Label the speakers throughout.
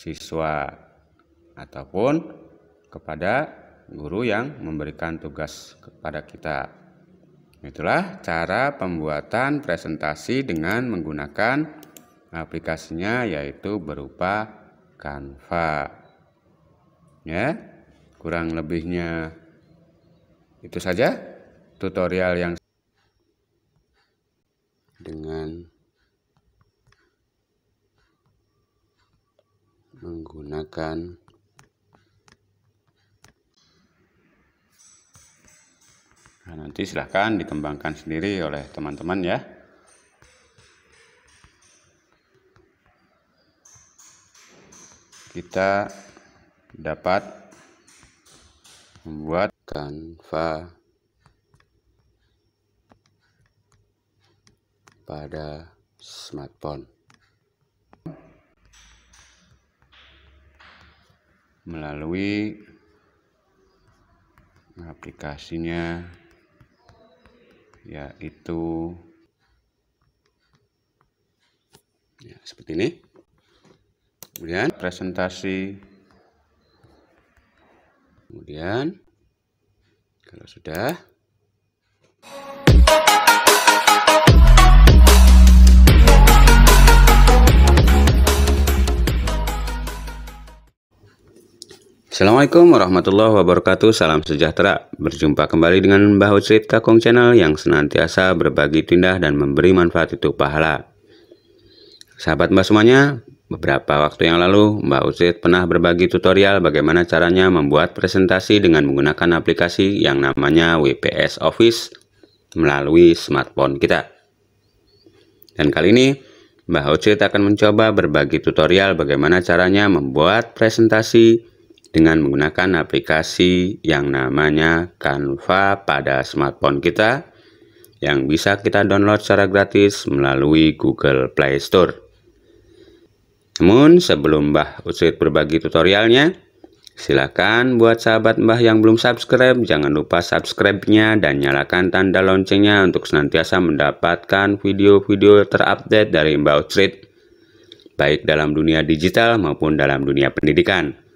Speaker 1: siswa ataupun kepada guru yang memberikan tugas kepada kita. Itulah cara pembuatan presentasi dengan menggunakan aplikasinya yaitu berupa Canva. Ya, kurang lebihnya itu saja tutorial yang dengan menggunakan nah, nanti silahkan dikembangkan sendiri oleh teman-teman ya kita dapat membuat kanva pada smartphone melalui aplikasinya yaitu ya, seperti ini kemudian presentasi kemudian kalau sudah Assalamualaikum warahmatullahi wabarakatuh, salam sejahtera. Berjumpa kembali dengan Mbah Ucrit Kakung Channel yang senantiasa berbagi tindah dan memberi manfaat itu pahala. Sahabat Mbah semuanya, beberapa waktu yang lalu Mbah Ucrit pernah berbagi tutorial bagaimana caranya membuat presentasi dengan menggunakan aplikasi yang namanya WPS Office melalui smartphone kita. Dan kali ini Mbah Ucrit akan mencoba berbagi tutorial bagaimana caranya membuat presentasi dengan menggunakan aplikasi yang namanya Canva pada smartphone kita yang bisa kita download secara gratis melalui Google Play Store. Namun sebelum Mbah Ucit berbagi tutorialnya, silakan buat sahabat Mbah yang belum subscribe jangan lupa subscribe-nya dan nyalakan tanda loncengnya untuk senantiasa mendapatkan video-video terupdate dari Mbah Ucit baik dalam dunia digital maupun dalam dunia pendidikan.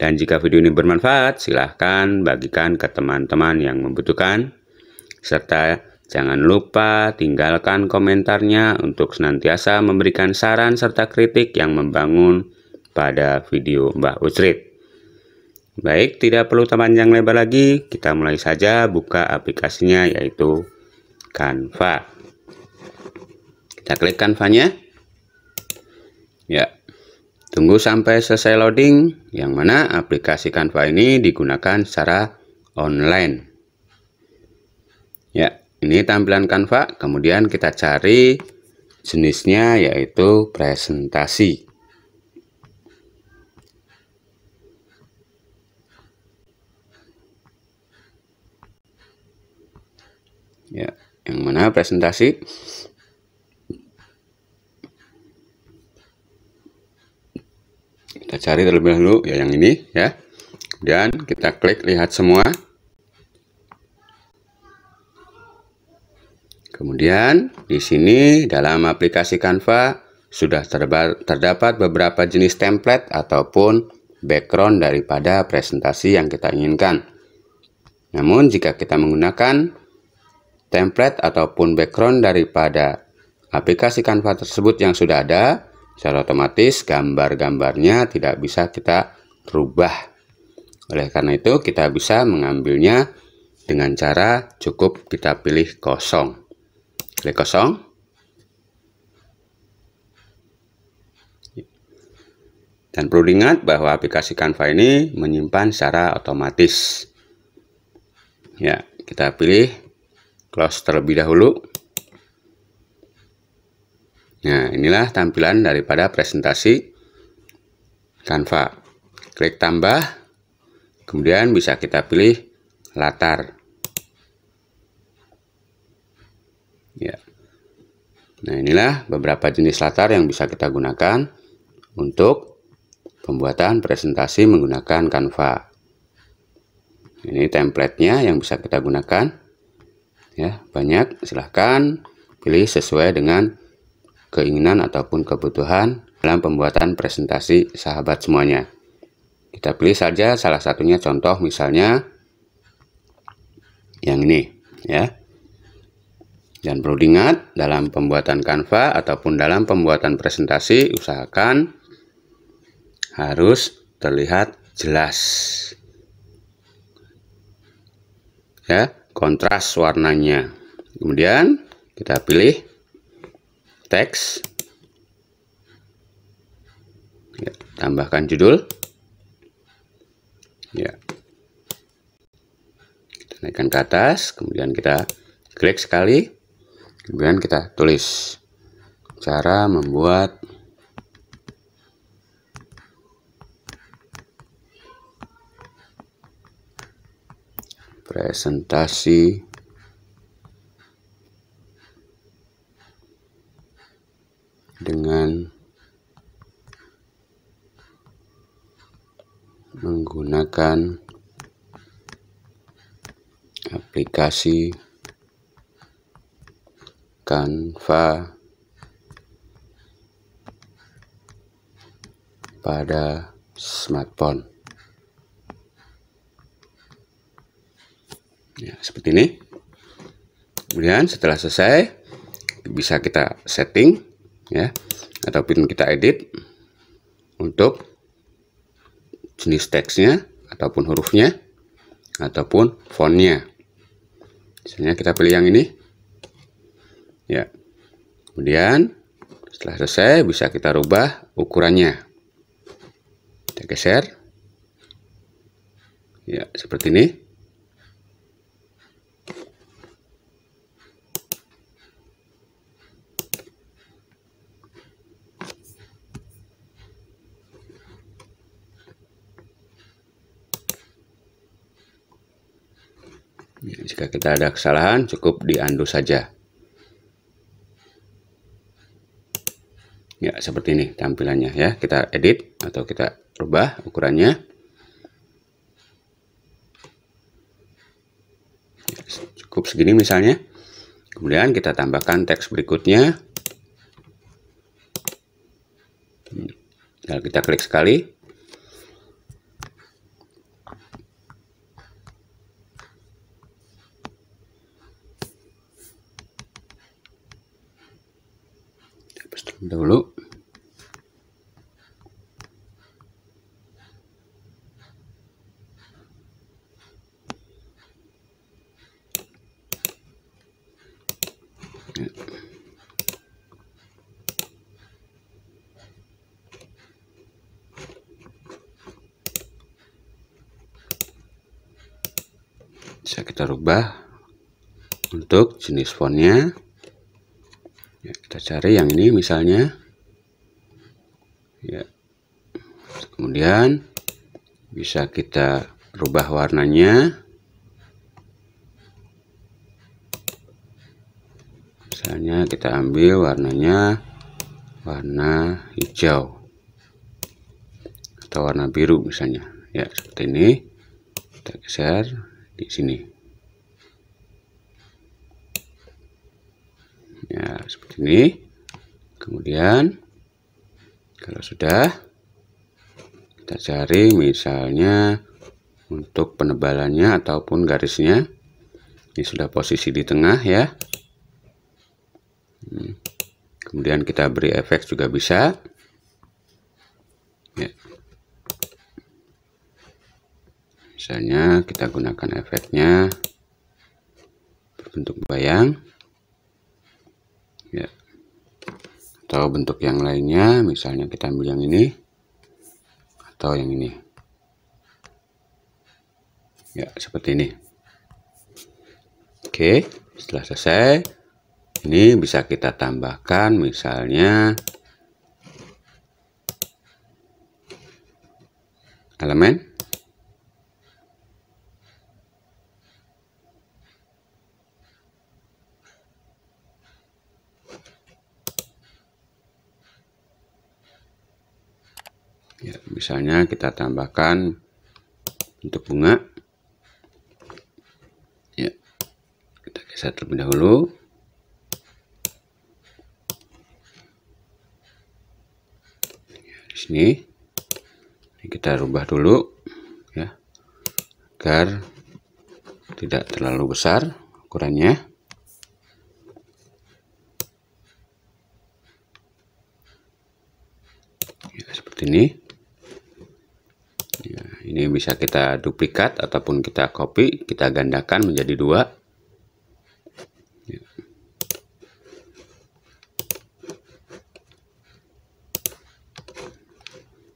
Speaker 1: Dan jika video ini bermanfaat, silahkan bagikan ke teman-teman yang membutuhkan. Serta jangan lupa tinggalkan komentarnya untuk senantiasa memberikan saran serta kritik yang membangun pada video Mbak Ucrit. Baik, tidak perlu teman yang lebar lagi, kita mulai saja buka aplikasinya yaitu Canva. Kita klik Canva-nya. Ya, Tunggu sampai selesai loading, yang mana aplikasi Canva ini digunakan secara online. Ya, ini tampilan Canva, kemudian kita cari jenisnya yaitu presentasi. Ya, yang mana presentasi kita cari terlebih dahulu ya yang ini ya dan kita klik lihat semua kemudian di sini dalam aplikasi Canva sudah terdapat beberapa jenis template ataupun background daripada presentasi yang kita inginkan namun jika kita menggunakan template ataupun background daripada aplikasi Canva tersebut yang sudah ada secara otomatis gambar-gambarnya tidak bisa kita rubah. Oleh karena itu, kita bisa mengambilnya dengan cara cukup kita pilih kosong. Klik kosong. Dan perlu diingat bahwa aplikasi Canva ini menyimpan secara otomatis. Ya, kita pilih close terlebih dahulu. Nah, inilah tampilan daripada presentasi Canva. Klik tambah, kemudian bisa kita pilih latar. Ya. Nah, inilah beberapa jenis latar yang bisa kita gunakan untuk pembuatan presentasi menggunakan Canva. Ini templatenya yang bisa kita gunakan. Ya, banyak, silahkan pilih sesuai dengan keinginan ataupun kebutuhan dalam pembuatan presentasi sahabat semuanya. Kita pilih saja salah satunya contoh misalnya yang ini ya. Dan perlu diingat dalam pembuatan Canva ataupun dalam pembuatan presentasi usahakan harus terlihat jelas. Ya, kontras warnanya. Kemudian kita pilih teks ya, tambahkan judul ya kita naikkan ke atas kemudian kita klik sekali kemudian kita tulis cara membuat presentasi dengan menggunakan aplikasi Canva pada smartphone. Ya, seperti ini. Kemudian setelah selesai bisa kita setting ya ataupun kita edit untuk jenis teksnya ataupun hurufnya ataupun fontnya misalnya kita pilih yang ini ya kemudian setelah selesai bisa kita rubah ukurannya kita geser ya seperti ini Ya, jika kita ada kesalahan, cukup di saja. Ya, seperti ini tampilannya ya. Kita edit atau kita rubah ukurannya. Cukup segini misalnya. Kemudian kita tambahkan teks berikutnya. Kalau kita klik sekali. dulu bisa kita rubah untuk jenis fontnya cari yang ini misalnya ya kemudian bisa kita rubah warnanya misalnya kita ambil warnanya warna hijau atau warna biru misalnya ya seperti ini kita geser di sini ya seperti ini kemudian kalau sudah kita cari misalnya untuk penebalannya ataupun garisnya ini sudah posisi di tengah ya hmm. kemudian kita beri efek juga bisa ya. misalnya kita gunakan efeknya bentuk bayang ya atau bentuk yang lainnya misalnya kita ambil yang ini atau yang ini ya seperti ini oke setelah selesai ini bisa kita tambahkan misalnya elemen ya, misalnya kita tambahkan untuk bunga ya kita geser terlebih dahulu ya, di sini ini kita rubah dulu ya agar tidak terlalu besar ukurannya ya, seperti ini ini bisa kita duplikat ataupun kita copy kita gandakan menjadi dua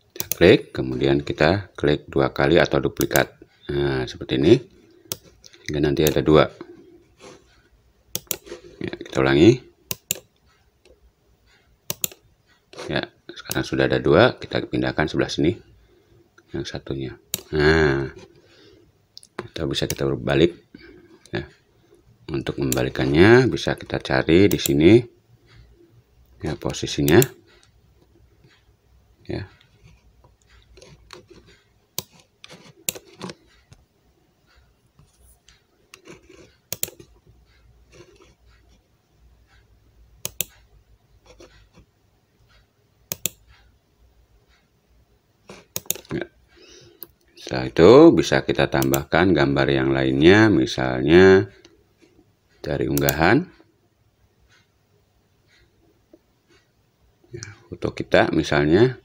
Speaker 1: kita klik kemudian kita klik dua kali atau duplikat nah seperti ini hingga nanti ada dua ya, kita ulangi ya sekarang sudah ada dua kita pindahkan sebelah sini yang satunya nah atau bisa kita berbalik ya. untuk membalikannya bisa kita cari di sini ya posisinya ya Setelah itu bisa kita tambahkan gambar yang lainnya, misalnya dari unggahan. Ya, foto kita misalnya,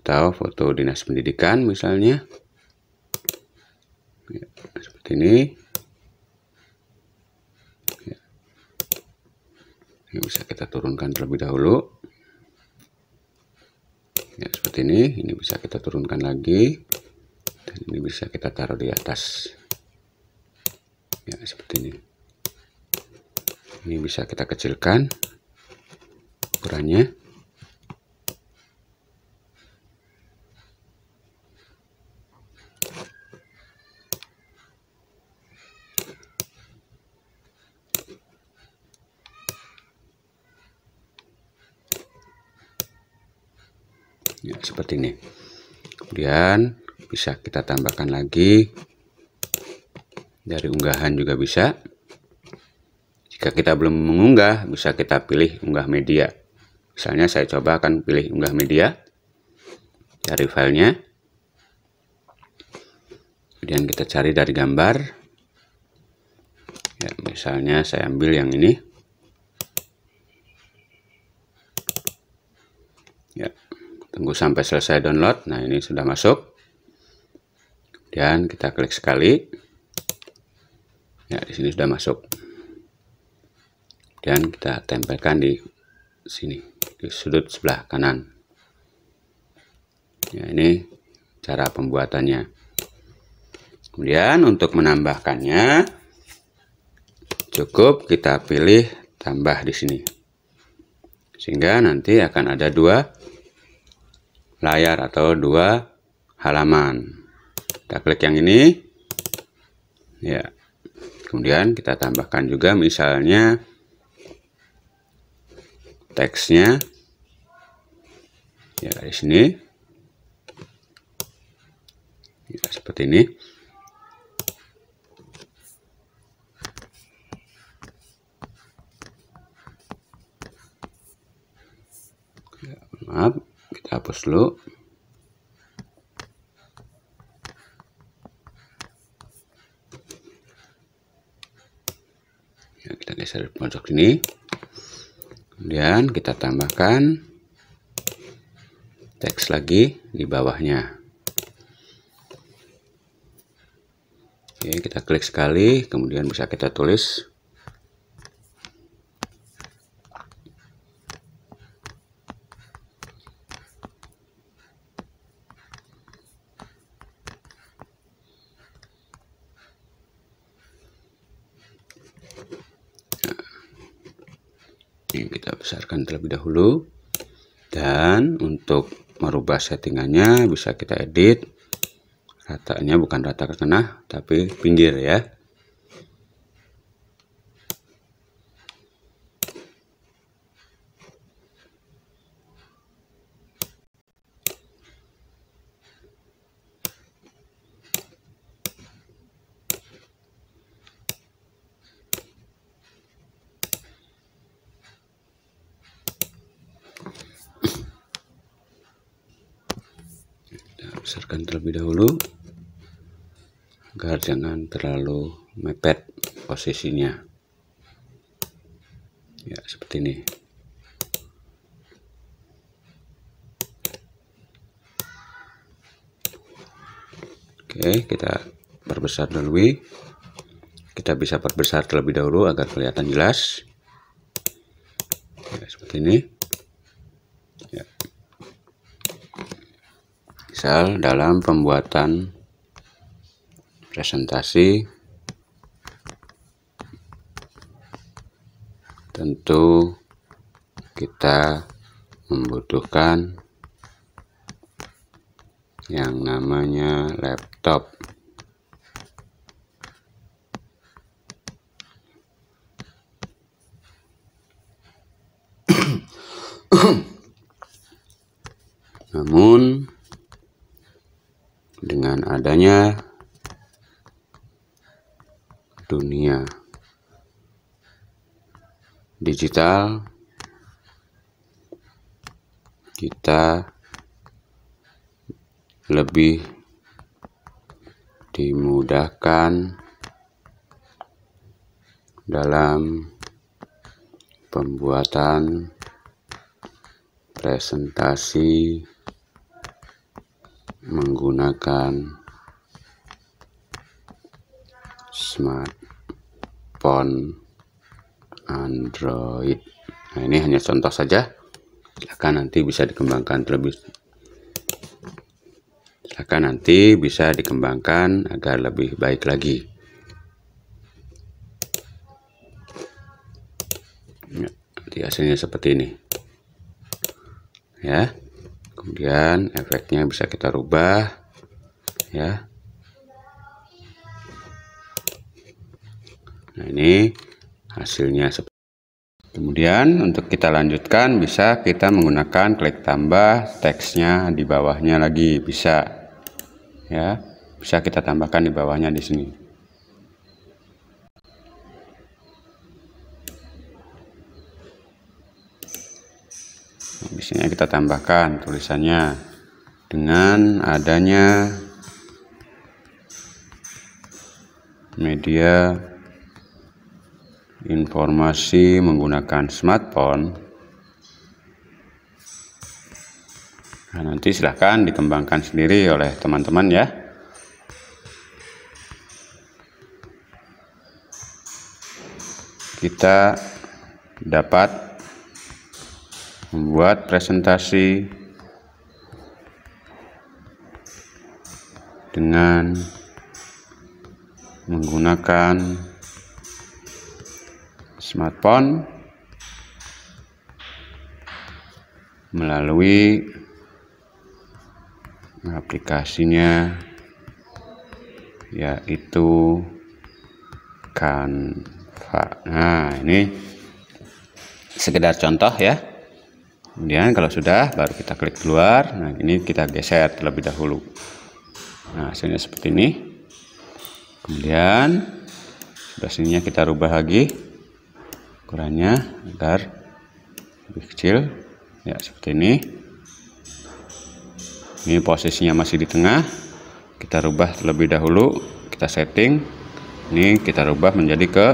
Speaker 1: atau foto dinas pendidikan misalnya. Ya, seperti ini. Ya. Ini bisa kita turunkan terlebih dahulu. Ya, seperti ini. Ini bisa kita turunkan lagi ini bisa kita taruh di atas ya seperti ini ini bisa kita kecilkan ukurannya ya seperti ini kemudian bisa kita tambahkan lagi dari unggahan juga bisa jika kita belum mengunggah bisa kita pilih unggah media misalnya saya coba akan pilih unggah media cari filenya kemudian kita cari dari gambar ya misalnya saya ambil yang ini ya tunggu sampai selesai download nah ini sudah masuk dan kita klik sekali ya di sini sudah masuk dan kita tempelkan di sini di sudut sebelah kanan ya ini cara pembuatannya kemudian untuk menambahkannya cukup kita pilih tambah di sini sehingga nanti akan ada dua layar atau dua halaman kita klik yang ini ya kemudian kita tambahkan juga misalnya teksnya ya dari sini ya, seperti ini ya, maaf kita hapus dulu kita geser ke pojok sini kemudian kita tambahkan teks lagi di bawahnya oke kita klik sekali kemudian bisa kita tulis settingan terlebih dahulu dan untuk merubah settingannya bisa kita edit ratanya bukan rata ke tengah tapi pinggir ya besarkan terlebih dahulu agar jangan terlalu mepet posisinya ya seperti ini Oke, kita perbesar dulu. Kita bisa perbesar terlebih dahulu agar kelihatan jelas. Ya, seperti ini. Excel dalam pembuatan presentasi tentu kita membutuhkan yang namanya laptop namanya dunia digital kita lebih dimudahkan dalam pembuatan presentasi menggunakan smartphone Android. Nah, ini hanya contoh saja. Silakan nanti bisa dikembangkan terlebih Silakan nanti bisa dikembangkan agar lebih baik lagi. Ya, nanti hasilnya seperti ini. Ya. Kemudian efeknya bisa kita rubah ya Nah, ini hasilnya seperti Kemudian untuk kita lanjutkan bisa kita menggunakan klik tambah teksnya di bawahnya lagi bisa ya bisa kita tambahkan di bawahnya di sini. Biasanya nah, kita tambahkan tulisannya dengan adanya media informasi menggunakan smartphone nah, nanti silahkan dikembangkan sendiri oleh teman-teman ya kita dapat membuat presentasi dengan menggunakan smartphone melalui aplikasinya yaitu Canva. Nah, ini sekedar contoh ya. Kemudian kalau sudah baru kita klik keluar. Nah, ini kita geser terlebih dahulu. Nah, hasilnya seperti ini. Kemudian sudah sininya kita rubah lagi ukurannya agar lebih kecil ya seperti ini ini posisinya masih di tengah kita rubah terlebih dahulu kita setting ini kita rubah menjadi ke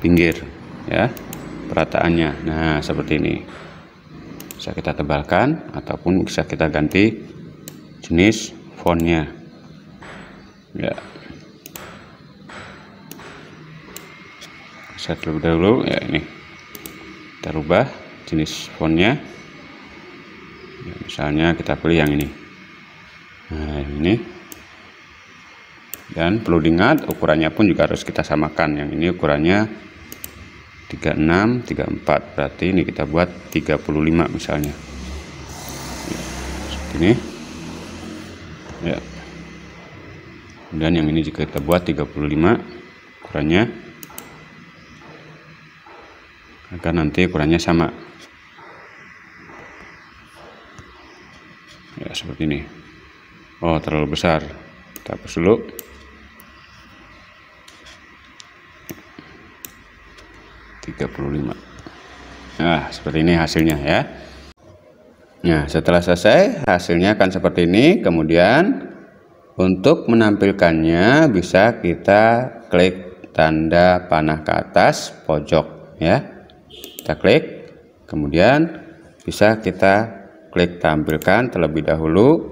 Speaker 1: pinggir ya perataannya nah seperti ini bisa kita tebalkan ataupun bisa kita ganti jenis fontnya ya saya terlebih dahulu ya ini kita rubah jenis fontnya ya, misalnya kita pilih yang ini nah yang ini dan perlu diingat ukurannya pun juga harus kita samakan yang ini ukurannya 36 34 berarti ini kita buat 35 misalnya ya, seperti ini ya dan yang ini jika kita buat 35 ukurannya agar nanti ukurannya sama ya seperti ini oh terlalu besar kita hapus dulu lima nah seperti ini hasilnya ya nah setelah selesai hasilnya akan seperti ini kemudian untuk menampilkannya bisa kita klik tanda panah ke atas pojok ya kita klik, kemudian bisa kita klik tampilkan terlebih dahulu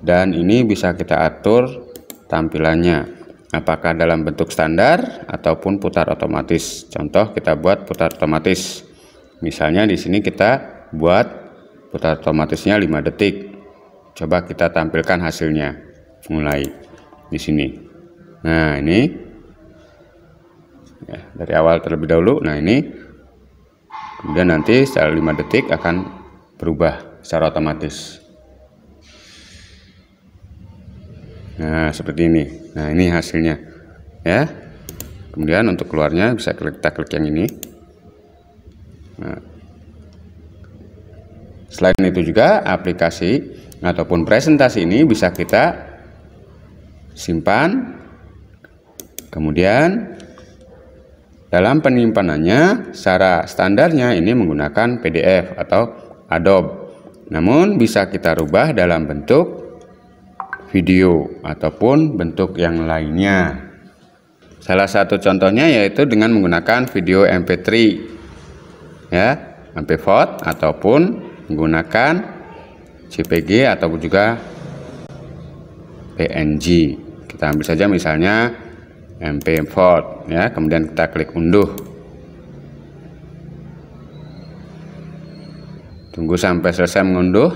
Speaker 1: dan ini bisa kita atur tampilannya apakah dalam bentuk standar ataupun putar otomatis. Contoh kita buat putar otomatis. Misalnya di sini kita buat putar otomatisnya 5 detik. Coba kita tampilkan hasilnya. Mulai di sini. Nah, ini ya, dari awal terlebih dahulu. Nah, ini kemudian nanti secara 5 detik akan berubah secara otomatis nah seperti ini nah ini hasilnya ya kemudian untuk keluarnya bisa klik, kita klik yang ini nah. selain itu juga aplikasi ataupun presentasi ini bisa kita simpan kemudian dalam penyimpanannya, secara standarnya ini menggunakan PDF atau Adobe. Namun bisa kita rubah dalam bentuk video ataupun bentuk yang lainnya. Salah satu contohnya yaitu dengan menggunakan video MP3 ya, MP4 ataupun menggunakan JPG ataupun juga PNG. Kita ambil saja misalnya mp4 ya kemudian kita klik unduh tunggu sampai selesai mengunduh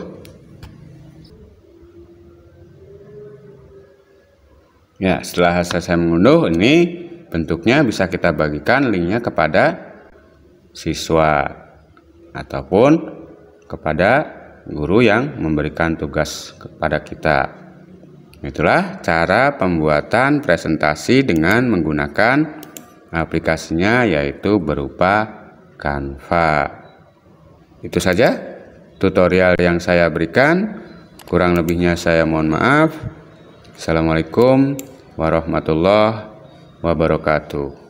Speaker 1: ya setelah selesai mengunduh ini bentuknya bisa kita bagikan linknya kepada siswa ataupun kepada guru yang memberikan tugas kepada kita Itulah cara pembuatan presentasi dengan menggunakan aplikasinya yaitu berupa Canva. Itu saja tutorial yang saya berikan. Kurang lebihnya saya mohon maaf. Assalamualaikum warahmatullahi wabarakatuh.